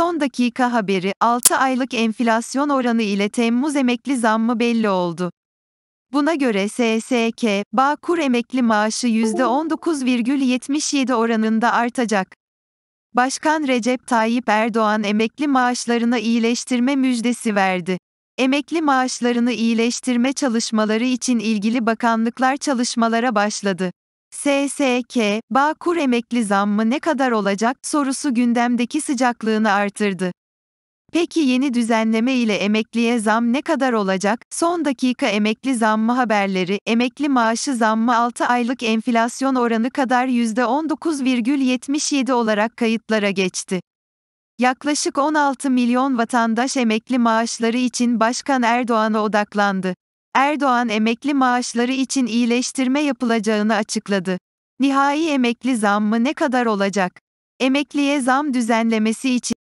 Son dakika haberi, 6 aylık enflasyon oranı ile Temmuz emekli zammı belli oldu. Buna göre SSK, Bağkur emekli maaşı %19,77 oranında artacak. Başkan Recep Tayyip Erdoğan emekli maaşlarına iyileştirme müjdesi verdi. Emekli maaşlarını iyileştirme çalışmaları için ilgili bakanlıklar çalışmalara başladı. SSK, Bağkur emekli zammı ne kadar olacak sorusu gündemdeki sıcaklığını artırdı. Peki yeni düzenleme ile emekliye zam ne kadar olacak? Son dakika emekli zammı haberleri, emekli maaşı zammı 6 aylık enflasyon oranı kadar %19,77 olarak kayıtlara geçti. Yaklaşık 16 milyon vatandaş emekli maaşları için Başkan Erdoğan'a odaklandı. Erdoğan emekli maaşları için iyileştirme yapılacağını açıkladı. Nihai emekli zammı ne kadar olacak? Emekliye zam düzenlemesi için